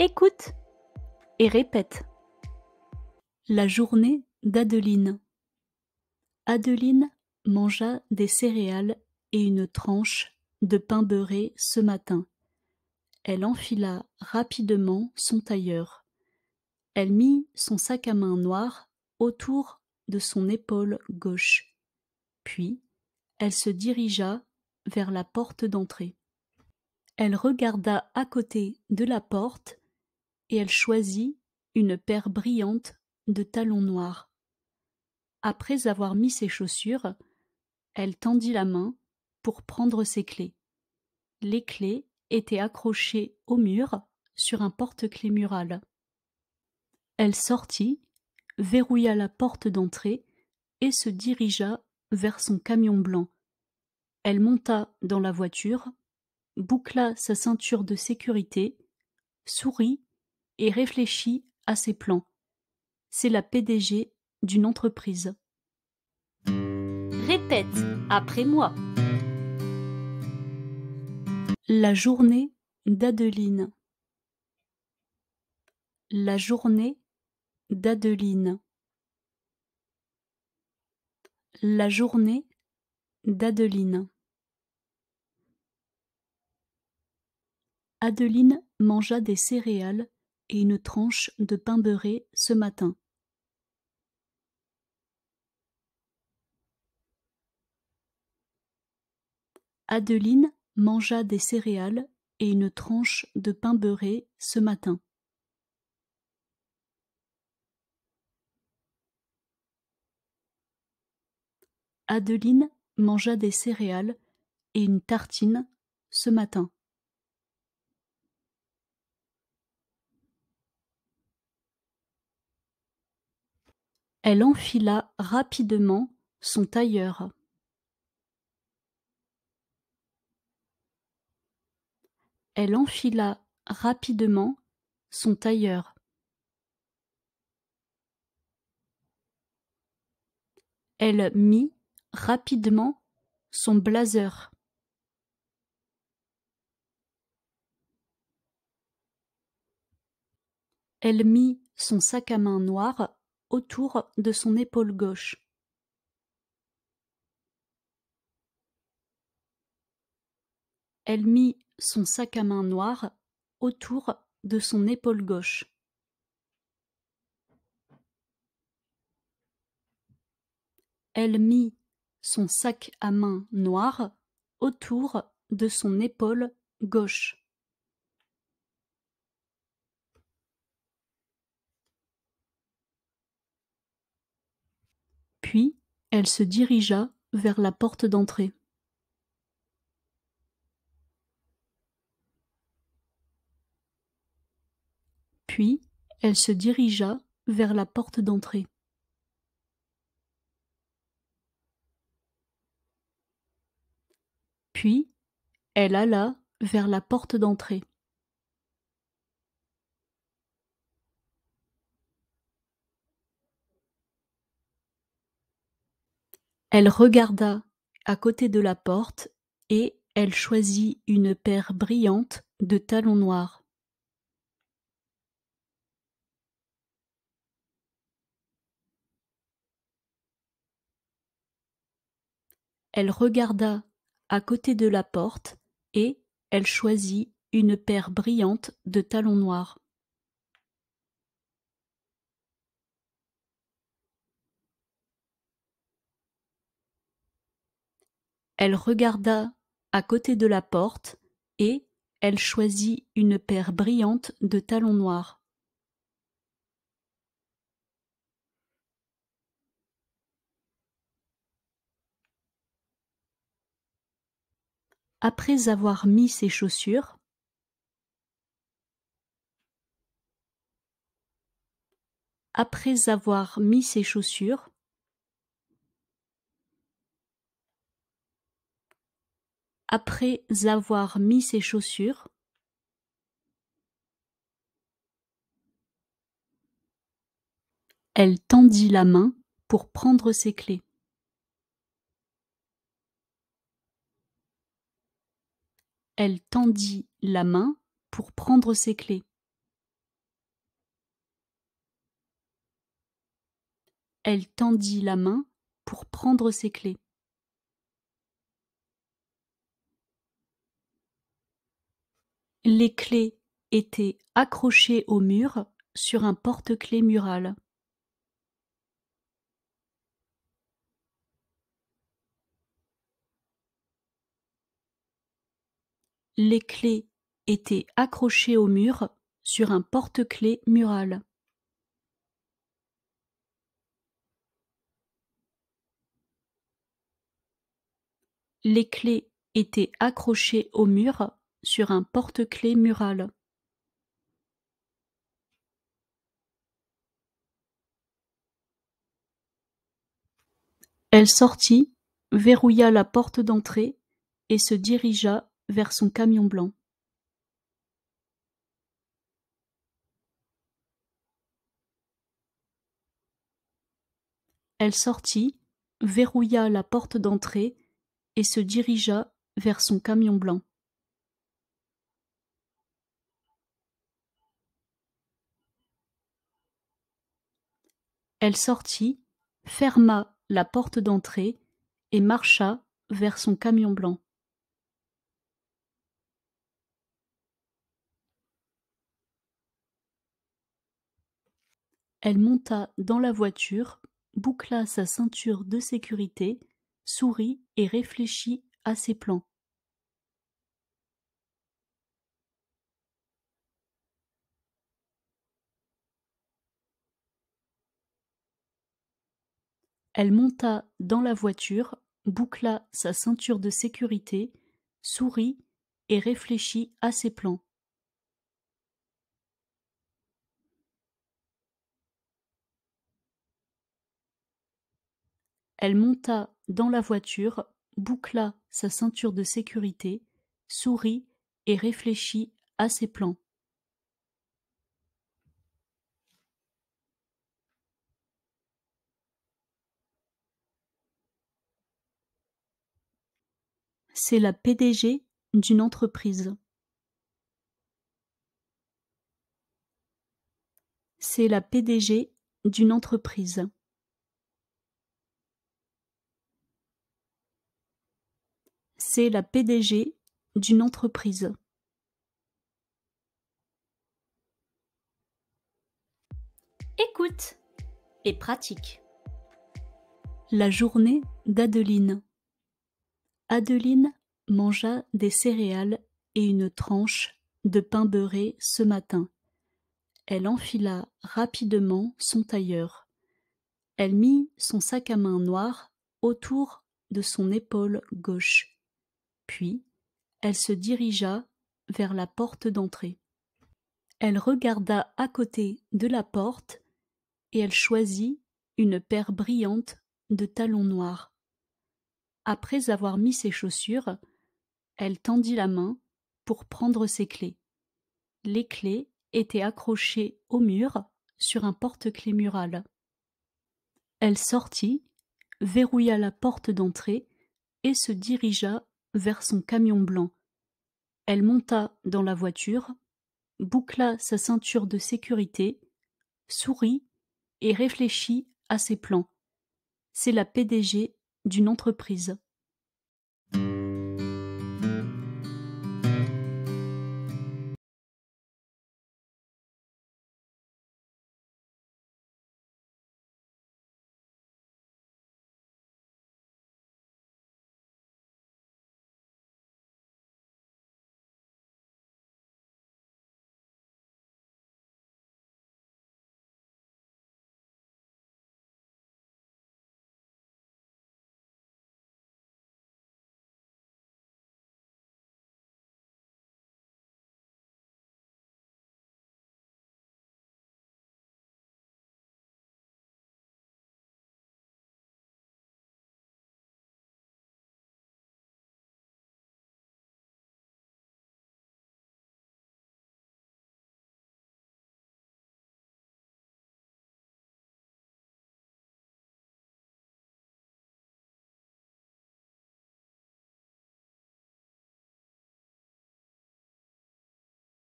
Écoute et répète. La journée d'Adeline. Adeline mangea des céréales et une tranche de pain beurré ce matin. Elle enfila rapidement son tailleur. Elle mit son sac à main noir autour de son épaule gauche. Puis, elle se dirigea vers la porte d'entrée. Elle regarda à côté de la porte et elle choisit une paire brillante de talons noirs. Après avoir mis ses chaussures, elle tendit la main pour prendre ses clés. Les clés étaient accrochées au mur sur un porte-clés mural. Elle sortit, verrouilla la porte d'entrée et se dirigea vers son camion blanc. Elle monta dans la voiture, boucla sa ceinture de sécurité, sourit et réfléchit à ses plans. C'est la PDG d'une entreprise. Répète après moi. La journée d'Adeline. La journée d'Adeline. La journée d'Adeline. Adeline mangea des céréales et une tranche de pain beurré ce matin. Adeline mangea des céréales et une tranche de pain beurré ce matin. Adeline mangea des céréales et une tartine ce matin. Elle enfila rapidement son tailleur. Elle enfila rapidement son tailleur. Elle mit rapidement son blazer. Elle mit son sac à main noir autour de son épaule gauche. Elle mit son sac à main noir autour de son épaule gauche. Elle mit son sac à main noir autour de son épaule gauche. Elle se dirigea vers la porte d'entrée. Puis elle se dirigea vers la porte d'entrée. Puis elle alla vers la porte d'entrée. Elle regarda à côté de la porte, et elle choisit une paire brillante de talons noirs. Elle regarda à côté de la porte, et elle choisit une paire brillante de talons noirs. Elle regarda à côté de la porte, et elle choisit une paire brillante de talons noirs. Après avoir mis ses chaussures, après avoir mis ses chaussures, après avoir mis ses chaussures, elle tendit la main pour prendre ses clés. Elle tendit la main pour prendre ses clés. Elle tendit la main pour prendre ses clés. Les clés étaient accrochées au mur sur un porte-clés mural. Les clés étaient accrochées au mur sur un porte-clés mural. Les clés étaient accrochées au mur sur un porte clé mural. Elle sortit, verrouilla la porte d'entrée et se dirigea vers son camion blanc. Elle sortit, verrouilla la porte d'entrée et se dirigea vers son camion blanc. Elle sortit, ferma la porte d'entrée et marcha vers son camion blanc. Elle monta dans la voiture, boucla sa ceinture de sécurité, sourit et réfléchit à ses plans. Elle monta dans la voiture, boucla sa ceinture de sécurité, sourit et réfléchit à ses plans. Elle monta dans la voiture, boucla sa ceinture de sécurité, sourit et réfléchit à ses plans. c'est la PDG d'une entreprise. C'est la PDG d'une entreprise. C'est la PDG d'une entreprise. Écoute et pratique. La journée d'Adeline. Adeline mangea des céréales et une tranche de pain beurré ce matin. Elle enfila rapidement son tailleur. Elle mit son sac à main noir autour de son épaule gauche. Puis, elle se dirigea vers la porte d'entrée. Elle regarda à côté de la porte et elle choisit une paire brillante de talons noirs. Après avoir mis ses chaussures, elle tendit la main pour prendre ses clés. Les clés étaient accrochées au mur sur un porte-clés mural. Elle sortit, verrouilla la porte d'entrée et se dirigea vers son camion blanc. Elle monta dans la voiture, boucla sa ceinture de sécurité, sourit et réfléchit à ses plans. C'est la PDG d'une entreprise.